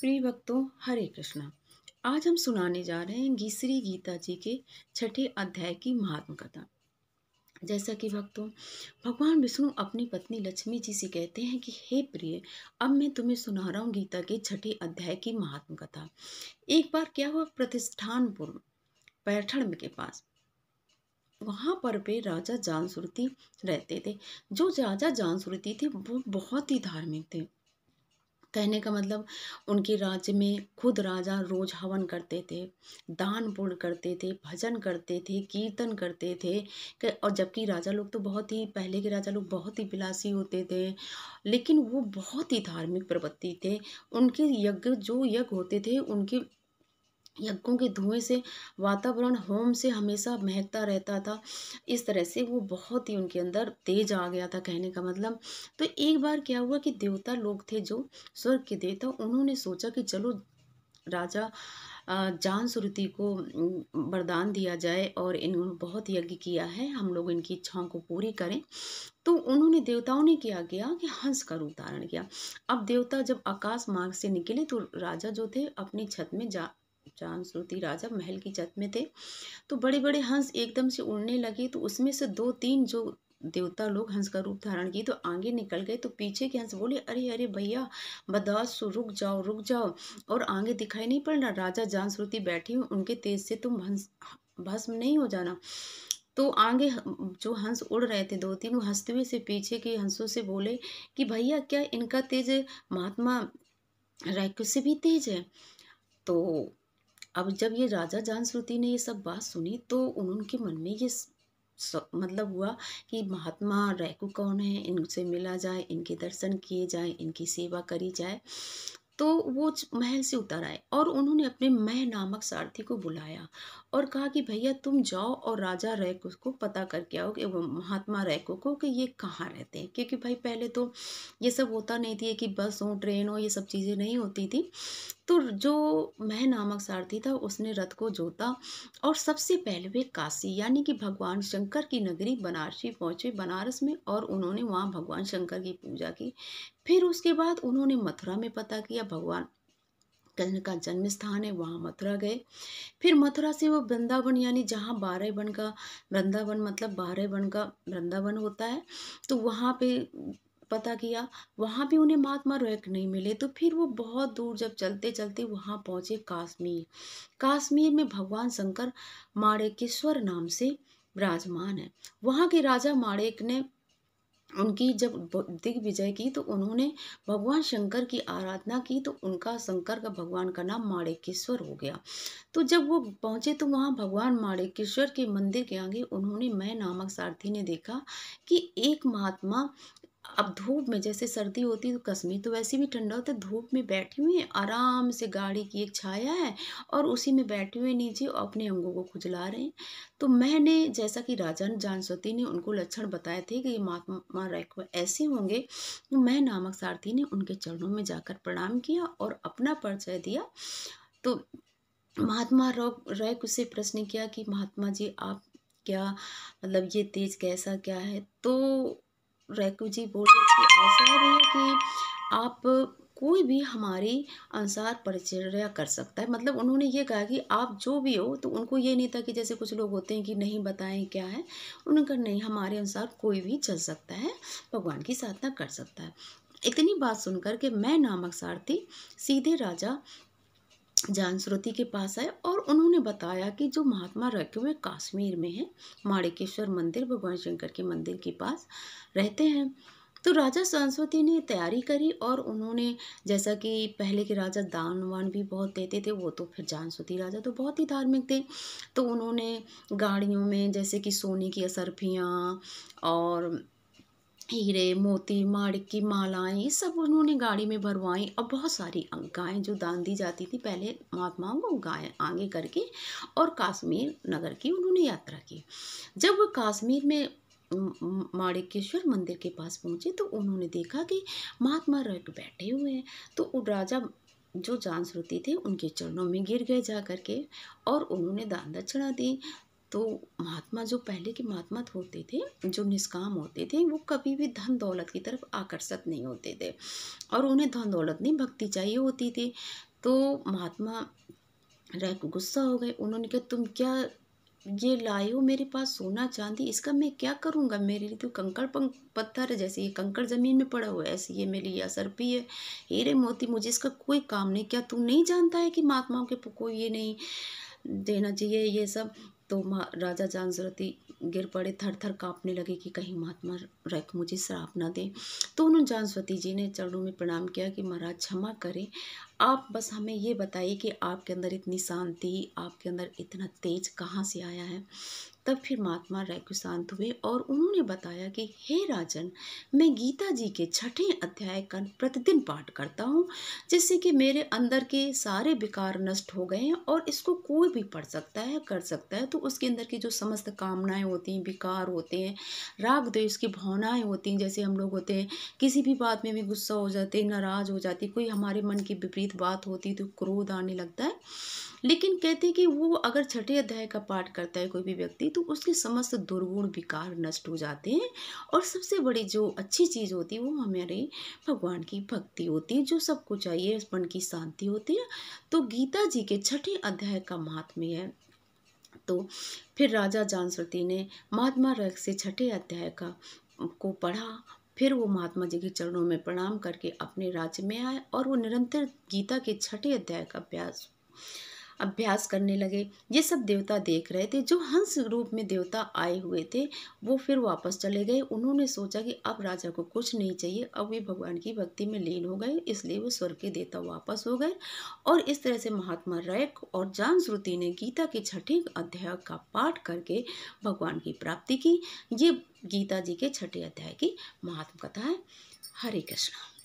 प्रिय भक्तों हरे कृष्णा आज हम सुनाने जा रहे हैं गीसरी गीता जी के छठे अध्याय की महात्म कथा जैसा कि भक्तों भगवान विष्णु अपनी पत्नी लक्ष्मी जी से कहते हैं कि हे प्रिय अब मैं तुम्हें सुना रहा हूँ गीता के छठे अध्याय की महात्म कथा एक बार क्या हुआ प्रतिष्ठानपुर पैठण के पास वहाँ पर पे राजा जानसुरती रहते थे जो राजा जानसुरती थे वो बहुत ही धार्मिक थे कहने का मतलब उनके राज्य में खुद राजा रोज हवन करते थे दान पुण्य करते थे भजन करते थे कीर्तन करते थे और जबकि राजा लोग तो बहुत ही पहले के राजा लोग बहुत ही विलासी होते थे लेकिन वो बहुत ही धार्मिक प्रवृत्ति थे उनके यज्ञ जो यज्ञ होते थे उनके यज्ञों के धुएं से वातावरण होम से हमेशा महकता रहता था इस तरह से वो बहुत ही उनके अंदर तेज आ गया था कहने का मतलब तो एक बार क्या हुआ कि देवता लोग थे जो स्वर्ग के देवता उन्होंने सोचा कि चलो राजा जान श्रुति को वरदान दिया जाए और इन्होंने बहुत यज्ञ किया है हम लोग इनकी इच्छाओं को पूरी करें तो उन्होंने देवताओं ने क्या किया कि हंस का रूप धारण किया अब देवता जब आकाश मार्ग से निकले तो राजा जो थे अपनी छत में जा चांद श्रुति राजा महल की छत में थे तो बड़े बड़े हंस एकदम से उड़ने लगे तो उसमें से दो तीन जो देवता लोग हंस का रूप धारण किए तो आगे निकल गए तो पीछे के हंस बोले अरे अरे भैया बदास रुक जाओ रुक जाओ और आगे दिखाई नहीं पड़ रहा राजा जान श्रुति बैठी हुई उनके तेज से तुम हंस भस्म नहीं हो जाना तो आगे जो हंस उड़ रहे थे दो तीन वो हंसते हुए से पीछे के हंसों से बोले कि भैया क्या इनका तेज महात्मा राय से भी तेज है तो अब जब ये राजा जानश्रुति ने ये सब बात सुनी तो उनके मन में ये मतलब हुआ कि महात्मा रैकू कौन है इनसे मिला जाए इनके दर्शन किए जाए इनकी सेवा करी जाए तो वो महल से उतर आए और उन्होंने अपने मह नामक सारथी को बुलाया और कहा कि भैया तुम जाओ और राजा रैकू को पता करके आओ कि महात्मा रैकू को कि ये कहाँ रहते हैं क्योंकि भाई पहले तो ये सब होता नहीं थी कि बस हो ट्रेन हो ये सब चीज़ें नहीं होती थी तो जो मह नामक सारथी था उसने रथ को जोता और सबसे पहले वे काशी यानी कि भगवान शंकर की नगरी बनारसी पहुँचे बनारस में और उन्होंने वहाँ भगवान शंकर की पूजा की फिर उसके बाद उन्होंने मथुरा में पता किया भगवान कृष्ण का जन्म स्थान है वहाँ मथुरा गए फिर मथुरा से वो वृंदावन यानी जहाँ बारह वन का वृंदावन मतलब बारह वन का वृंदावन होता है तो वहाँ पे पता किया वहाँ भी उन्हें महात्मा रोहक नहीं मिले तो फिर वो बहुत दूर जब चलते चलते वहाँ पहुँचे काश्मीर काश्मीर में भगवान शंकर माणिकेश्वर नाम से विराजमान है वहाँ के राजा माणिक ने उनकी जब दिग्विजय की तो उन्होंने भगवान शंकर की आराधना की तो उनका शंकर का भगवान का नाम माणिकेश्वर हो गया तो जब वो पहुंचे तो वहाँ भगवान माणिकेश्वर के मंदिर के आगे उन्होंने मैं नामक सारथी ने देखा कि एक महात्मा अब धूप में जैसे सर्दी होती है तो कश्मीर तो वैसे भी ठंडा होता है धूप में बैठी हुई है आराम से गाड़ी की एक छाया है और उसी में बैठे हुए नीचे अपने अंगों को खुजला रहे हैं तो मैंने जैसा कि राजा जानसती ने उनको लक्षण बताए थे कि ये महात्मा रैकवा ऐसे होंगे तो मैं नामक सारथी ने उनके चरणों में जाकर प्रणाम किया और अपना परिचय दिया तो महात्मा रैक से प्रश्न किया कि महात्मा जी आप क्या मतलब ये तेज कैसा क्या है तो रैकू जी बोल रहे थे ऐसा है भैया कि आप कोई भी हमारे अनुसार परिचर्या कर सकता है मतलब उन्होंने ये कहा कि आप जो भी हो तो उनको ये नहीं था कि जैसे कुछ लोग होते हैं कि नहीं बताएं क्या है उन्होंने कहा नहीं हमारे अनुसार कोई भी चल सकता है भगवान की साधना कर सकता है इतनी बात सुनकर के मैं नामक सारथी सीधे राजा जान श्रुति के पास आए और उन्होंने बताया कि जो महात्मा रखे हुए काश्मीर में है माणिकेश्वर मंदिर भगवान शंकर के मंदिर के पास रहते हैं तो राजा सरस्वती ने तैयारी करी और उन्होंने जैसा कि पहले के राजा दान वान भी बहुत देते थे वो तो फिर जानसुती राजा तो बहुत ही धार्मिक थे तो उन्होंने गाड़ियों में जैसे कि सोने की असरफियाँ और हीरे मोती माड़की की ये सब उन्होंने गाड़ी में भरवाई और बहुत सारी गायें जो दान दी जाती थी पहले महात्माओं को गाय आगे करके और काश्मीर नगर की उन्होंने यात्रा की जब काश्मीर में माणिकेश्वर मंदिर के पास पहुंचे तो उन्होंने देखा कि महात्मा रग बैठे हुए हैं तो राजा जो जान श्रुति थे उनके चरणों में गिर गए जा करके और उन्होंने दान दक्षिणा दी तो महात्मा जो पहले के महात्मा होते थे जो निष्काम होते थे वो कभी भी धन दौलत की तरफ आकर्षित नहीं होते थे और उन्हें धन दौलत नहीं भक्ति चाहिए होती थी तो महात्मा राय को गुस्सा हो गए उन्होंने कहा तुम क्या ये लाए हो मेरे पास सोना चांदी इसका मैं क्या करूँगा मेरे लिए तो कंकड़ पत्थर जैसे ये कंकड़ ज़मीन में पड़ा हुआ है ऐसे ये मेरे लिए असरपी है हीरे मोती मुझे इसका कोई काम नहीं क्या तू नहीं जानता है कि महात्माओं के को ये नहीं देना चाहिए ये सब तो राजा जानसरती गिर पड़े थर थर काँपने लगे कि कहीं महात्मा रख मुझे श्राप ना दें तो उन्होंने जानसवती जी ने चरणों में प्रणाम किया कि महाराज क्षमा करें आप बस हमें ये बताइए कि आपके अंदर इतनी शांति आपके अंदर इतना तेज कहाँ से आया है तब फिर महात्मा रैक्यू शांत हुए और उन्होंने बताया कि हे राजन मैं गीता जी के छठे अध्याय का प्रतिदिन पाठ करता हूँ जिससे कि मेरे अंदर के सारे विकार नष्ट हो गए हैं और इसको कोई भी पढ़ सकता है कर सकता है तो उसके अंदर की जो समस्त कामनाएं होती हैं विकार होते हैं राग द्वेष की भावनाएं होती हैं जैसे हम लोग होते हैं किसी भी बात में भी गुस्सा हो जाते नाराज़ हो जाती कोई हमारे मन की विपरीत विपरीत बात होती तो क्रोध आने लगता है लेकिन कहते हैं कि वो अगर छठे अध्याय का पाठ करता है कोई भी व्यक्ति तो उसके समस्त दुर्गुण विकार नष्ट हो जाते हैं और सबसे बड़ी जो अच्छी चीज़ होती है वो हमारे भगवान की भक्ति होती है जो सब कुछ आइए मन की शांति होती है तो गीता जी के छठे अध्याय का महात्म्य है तो फिर राजा जानसती ने महात्मा रख से छठे अध्याय का को पढ़ा फिर वो महात्मा जी के चरणों में प्रणाम करके अपने राज्य में आए और वो निरंतर गीता के छठे अध्याय का अभ्यास अभ्यास करने लगे ये सब देवता देख रहे थे जो हंस रूप में देवता आए हुए थे वो फिर वापस चले गए उन्होंने सोचा कि अब राजा को कुछ नहीं चाहिए अब वे भगवान की भक्ति में लीन हो गए इसलिए वो स्वर्ग के देवता वापस हो गए और इस तरह से महात्मा रैक और जान श्रुति ने गीता के छठे अध्याय का पाठ करके भगवान की प्राप्ति की ये गीता जी के छठे अध्याय की महात्म कथा है हरे कृष्णा